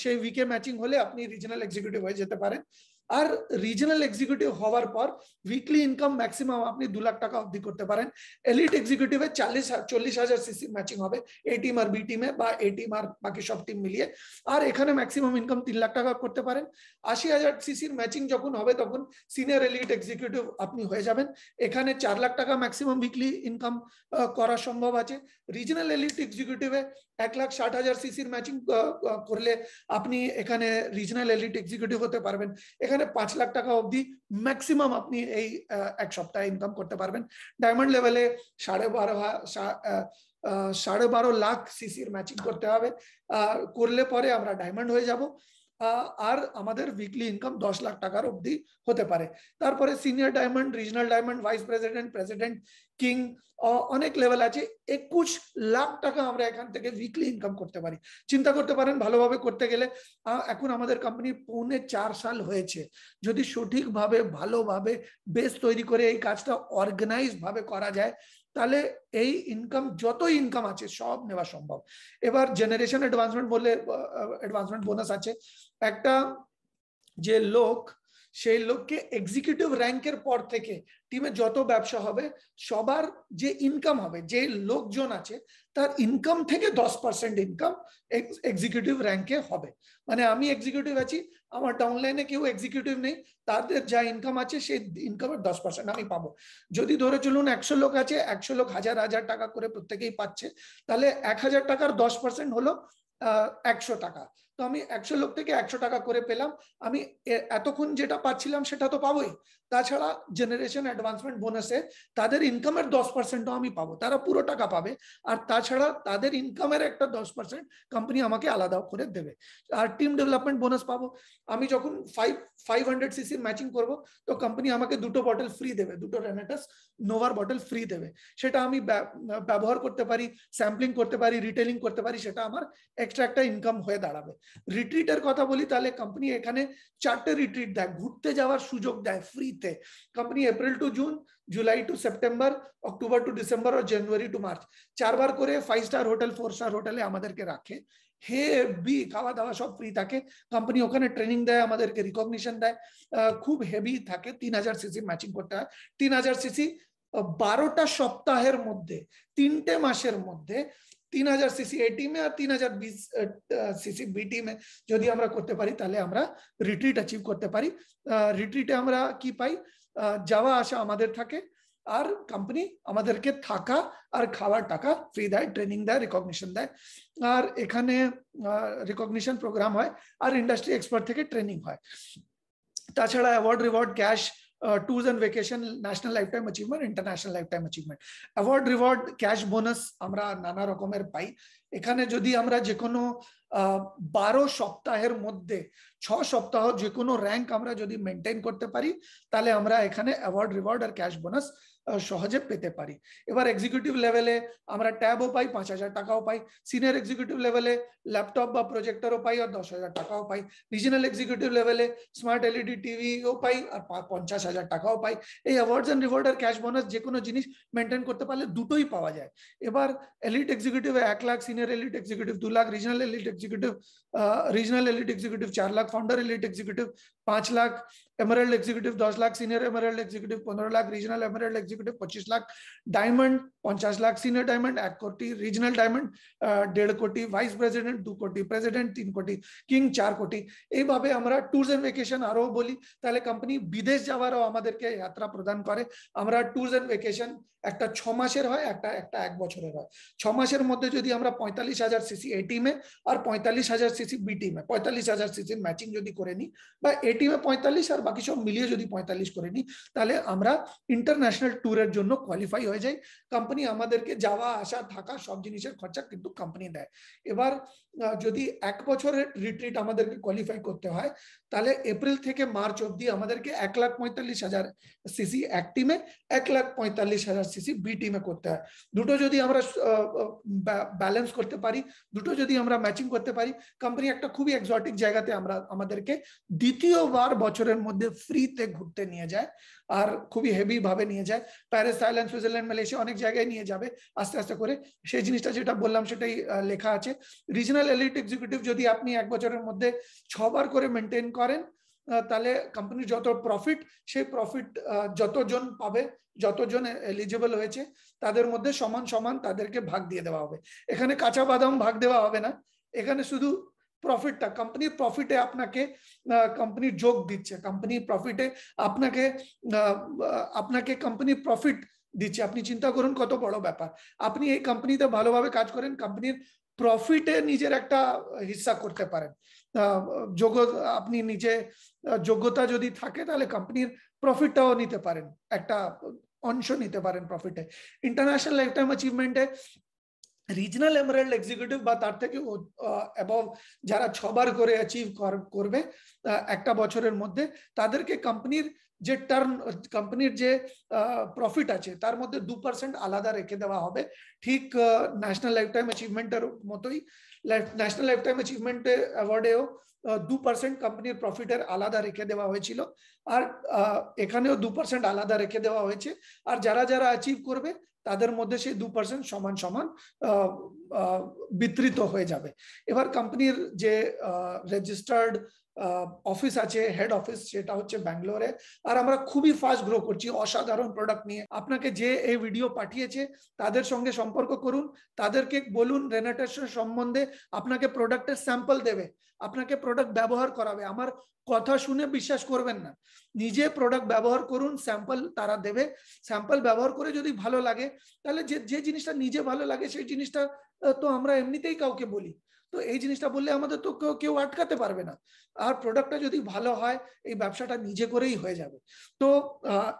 সেই উইকে ম্যাচিং হলে আপনি রিজনাল এক্সিকিউটিভ হয়ে যেতে পারেন আর রিজনাল এক্সিকিউটিভ হওয়ার পর উইকলি ইনকাম ম্যাক্সিমাম আপনি দু লাখ টাকা অবধি করতে পারেন এলিট এক্সিকিউটিভে চল্লিশ চল্লিশ হাজার সিসি ম্যাচিং হবে এ টিম আর বি টিমে বা এ টিম আর বাকি সব টিম মিলিয়ে আর এখানে ম্যাক্সিমাম ইনকাম তিন লাখ টাকা করতে পারেন আশি হাজার সিসির ম্যাচিং যখন হবে তখন সিনিয়র এলিট এক্সিকিউটিভ আপনি হয়ে যাবেন এখানে চার লাখ টাকা ম্যাক্সিমাম উইকলি ইনকাম করা সম্ভব আছে রিজনাল এলিট এক্সিকিউটিভে এক লাখ ষাট হাজার সিসির ম্যাচিং করলে আপনি এখানে রিজনাল এলিট এক্সিকিউটিভ হতে পারবেন এখানে এখানে পাঁচ লাখ টাকা অবধি ম্যাক্সিমাম আপনি এই এক সপ্তাহে ইনকাম করতে পারবেন ডায়মন্ড লেভেলে সাড়ে বারো সাড়ে বারো লাখ সিসির ম্যাচিং করতে হবে করলে পরে আমরা ডায়মন্ড হয়ে যাব আর আমাদের উইকলি ইনকাম দশ লাখ টাকার অবধি হতে পারে তারপরে senior diamond regional diamond vice president president king অনেক লেভেল আছে একুশ লাখ টাকা আমরা এখান থেকে উইকলি ইনকাম করতে পারি চিন্তা করতে পারেন ভালোভাবে করতে গেলে এখন আমাদের কোম্পানি পৌনে চার সাল হয়েছে যদি সঠিকভাবে ভালোভাবে বেস তৈরি করে এই কাজটা অর্গানাইজ ভাবে করা যায় তাহলে এই ইনকাম যত ইনকাম আছে সব নেওয়া সম্ভব এবার জেনারেশন অ্যাডভান্সমেন্ট বলে অ্যাডভান্সমেন্ট বোনাস আছে একটা যে লোক সেই লোককে এক্সিকিউটিভ র্যাঙ্কের পর থেকে টিমে যত ব্যবসা হবে সবার যে ইনকাম হবে যে লোকজন আছে তার ইনকাম থেকে দশ পার্সেন্ট ইনকাম এক্সিকিউটিভ র্যাঙ্কে হবে মানে আমি এক্সিকিউটিভ আছি আমার ডাউনলাইনে কেউ এক্সিকিউটিভ নেই তাদের যা ইনকাম আছে সেই ইনকামের দশ পার্সেন্ট আমি পাবো যদি ধরে চলুন একশো লোক আছে একশো লোক হাজার হাজার টাকা করে প্রত্যেকেই পাচ্ছে তাহলে এক হাজার টাকার দশ পার্সেন্ট হলো একশো টাকা তো আমি একশো লোক থেকে একশো টাকা করে পেলাম আমি এতক্ষণ যেটা পাচ্ছিলাম সেটা তো পাবোই তাছাড়া জেনারেশন অ্যাডভান্সমেন্ট বোনাসে তাদের ইনকামের দশ পার্সেন্টও আমি পাবো তারা পুরো টাকা পাবে আর তাছাড়া তাদের ইনকামের একটা দশ পার্সেন্ট কোম্পানি আমাকে আলাদা করে দেবে আর টিম ডেভেলপমেন্ট বোনাস পাবো আমি যখন five five hundred CC matching করবো তো কোম্পানি আমাকে দুটো বটল ফ্রি দেবে দুটো রেনাটাস নোভার বটল ফ্রি দেবে সেটা আমি ব্যবহার করতে পারি স্যাম্পলিং করতে পারি রিটেলিং করতে পারি সেটা আমার এক্সট্রা একটা ইনকাম হয়ে দাঁড়াবে রিট্রিটের কথা বলি তাহলে কোম্পানি এখানে চারটে রিট্রিট দেয় ঘুরতে যাওয়ার সুযোগ দেয় free company April to June July to September October to December আর জানুয়ারি টু মার্চ চারবার করে five star hotel four star হোটেলে আমাদেরকে রাখে হেভি বি কালাডা সব ফ্রি থাকে কোম্পানি ওখানে ট্রেনিং দেয় আমাদেরকে রিকগনিশন দেয় খুব হেভি থাকে 3000 সিসি ম্যাচিং করটা 3000 সিসি বারোটা সপ্তাহের মধ্যে তিনটে মাসের মধ্যে তিন হাজার সিসি এ আর তিন হাজার বিশ সিসি বি টিমে যদি আমরা করতে পারি তাহলে আমরা রিট্রিট অ্যাচিভ করতে পারি রিট্রিটে আমরা কি পাই যাওয়া আসা আমাদের থাকে আর কোম্পানি আমাদেরকে থাকা আর খাওয়ার টাকা ফ্রি দেয় ট্রেনিং দেয় রিকগনিশন দেয় আর এখানে রিকগনিশন প্রোগ্রাম হয় আর ইন্ডাস্ট্রি এক্সপার্ট থেকে ট্রেনিং হয় তাছাড়া award reward cash uh, tours and vacation national lifetime achievement international lifetime achievement award reward cash bonus আমরা নানা রকমের পাই এখানে যদি আমরা যে কোনো বারো সপ্তাহের মধ্যে ছ সপ্তাহ যে কোনো র্যাঙ্ক আমরা যদি মেনটেন করতে পারি তাহলে আমরা এখানে অ্যাওয়ার্ড রিওয়ার্ড আর ক্যাশ বোনাস সহজে পেতে পারি এবার এক্সিকিউটিভ লেভেলে আমরা ট্যাব ও পাই 5000 টাকা ও পাই সিনিয়র এক্সিকিউটিভ লেভেলে ল্যাপটপ বা প্রজেক্টর ও পাই আর 10000 টাকা ও পাই রিজIONAL এক্সিকিউটিভ লেভেলে স্মার্ট এলইডি টিভি ও পাই আর 50000 টাকা ও পাই এই অ্যাওয়ার্ডস এন্ড রিওয়ার্ডার ক্যাশ বোনাস যে কোনো জিনিস মেইনটেইন করতে পারলে দুটোই পাওয়া যায় এবার এলিট এক্সিকিউটিভে 1 lakh senior elite executive 2 lakh regional elite executive regional elite executive 4 lakh founder elite executive 5 lakh emerald executive 10 lakh senior emerald executive 15 lakh regional emerald executive पच्चीस लाख डायमंड পঞ্চাশ লাখ সিনিয়র ডায়মন্ড এক কোটি রিজনাল ডায়মন্ড দেড় কোটি ভাইস প্রেসিডেন্ট দু কোটি প্রেসিডেন্ট তিন কোটি কিং চার কোটি এইভাবে আমরা ট্যুরস এন্ড ভেকেশন আরও বলি তাহলে কোম্পানি বিদেশ যাওয়ারও আমাদেরকে যাত্রা প্রদান করে আমরা ট্যুরস এন্ড ভেকেশন একটা ছ মাসের হয় একটা একটা এক বছরের হয় ছ মাসের মধ্যে যদি আমরা পঁয়তাল্লিশ হাজার সিসি এ টিমে আর পঁয়তাল্লিশ হাজার সিসি বি টিমে পঁয়তাল্লিশ হাজার সিসির ম্যাচিং যদি করে নিই বা এ টিমে পঁয়তাল্লিশ আর বাকি সব মিলিয়ে যদি পঁয়তাল্লিশ করে নিই তাহলে আমরা ইন্টারন্যাশনাল ট্যুরের জন্য কোয়ালিফাই হয়ে যাই কোম্পানি নি আমাদেরকে যাওয়া আসা থাকা সব জিনিসের খরচ কিন্তু কোম্পানি দেয় এবার যদি এক বছরের রিট্রিট আমাদেরকে কোয়ালিফাই করতে হয় তাহলে এপ্রিল থেকে মার্চ অবধি আমাদেরকে 145000 সিসি অ্যাক্টিমে 145000 সিসি বিটি মে কোটা দুটো যদি আমরা ব্যালেন্স করতে পারি দুটো যদি আমরা ম্যাচিং করতে পারি কোম্পানি একটা খুব এক্সোটিক জায়গায়তে আমরা আমাদেরকে দ্বিতীয়বার বছরের মধ্যে ফ্রি তে ঘুরতে নিয়ে যায় আর খুব হেভি ভাবে নিয়ে যায় প্যারিস সাইল্যান্ড সুইজারল্যান্ড মালয়েশিয়া অনিক জায়গায় নিয়ে যাবে আস্তে আস্তে করে সেই জিনিসটা যেটা বললাম সেটাই লেখা আছে রিজনাল এলিট এক্সিকিউটিভ যদি আপনি এক বছরের মধ্যে ছবার করে মেনটেন করেন তাহলে কোম্পানির যত প্রফিট সেই প্রফিট যতজন পাবে যতজন এলিজিবল হয়েছে তাদের মধ্যে সমান সমান তাদেরকে ভাগ দিয়ে দেওয়া হবে এখানে কাঁচা বাদাম ভাগ দেওয়া হবে না এখানে শুধু প্রফিটটা কোম্পানির প্রফিটে আপনাকে কোম্পানির যোগ দিচ্ছে কোম্পানির প্রফিটে আপনাকে আপনাকে কোম্পানির প্রফিট দিচ্ছি আপনি চিন্তা করুন কত বড় ব্যাপার আপনি এই কোম্পানিতে ভালোভাবে কাজ করেন কোম্পানির প্রফিটে নিজের একটা হিসা করতে পারেন যোগ্য আপনি নিজে যোগ্যতা যদি থাকে তাহলে কোম্পানির প্রফিটটাও নিতে পারেন একটা অংশ নিতে পারেন প্রফিটে ইন্টারন্যাশনাল লাইফ টাইম অ্যাচিভমেন্টে রিজনাল এমারেল্ড এক্সিকিউটিভ বা তার থেকে অ্যাবভ যারা ছবার করে অ্যাচিভ করবে একটা বছরের মধ্যে তাদেরকে কোম্পানির যে টার্ন কোম্পানির যে প্রফিট আছে তার মধ্যে দু পার্সেন্ট আলাদা রেখে দেওয়া হবে ঠিক ন্যাশনাল লাইফ টাইম অ্যাচিভমেন্টের মতোই ন্যাশনাল লাইফ টাইম অ্যাচিভমেন্ট অ্যাওয়ার্ডেও দু পার্সেন্ট কোম্পানির প্রফিটের আলাদা রেখে দেওয়া হয়েছিল আর এখানেও দু পার্সেন্ট আলাদা রেখে দেওয়া হয়েছে আর যারা যারা অ্যাচিভ করবে তাদের মধ্যে সেই দু পার্সেন্ট সমান সমান বিতৃত হয়ে যাবে এবার কোম্পানির যে রেজিস্টার্ড অফিস আছে হেড অফিস সেটা হচ্ছে ব্যাঙ্গালোরে আর আমরা খুবই ফাস্ট গ্রো করছি অসাধারণ প্রোডাক্ট নিয়ে আপনাকে যে এই ভিডিও পাঠিয়েছে তাদের সঙ্গে সম্পর্ক করুন তাদেরকে বলুন রেনাটেশন সম্বন্ধে আপনাকে প্রোডাক্টের স্যাম্পল দেবে আপনাকে প্রোডাক্ট ব্যবহার করাবে আমার কথা শুনে বিশ্বাস করবেন না নিজে প্রোডাক্ট ব্যবহার করুন স্যাম্পল তারা দেবে স্যাম্পল ব্যবহার করে যদি ভালো লাগে তাহলে যে যে জিনিসটা নিজে ভালো লাগে সেই জিনিসটা তো আমরা এমনিতেই কাউকে বলি তো এই জিনিসটা বললে আমাদের তো কেউ কি আটকাতে পারবে না আর প্রোডাক্টটা যদি ভালো হয় এই ব্যবসাটা নিজে করেই হয়ে যাবে তো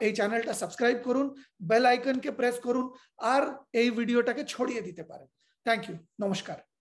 এই চ্যানেলটা সাবস্ক্রাইব করুন বেল আইকন কে প্রেস করুন আর এই ভিডিওটাকে ছাড়িয়ে দিতে পারে थैंक यू नमस्कार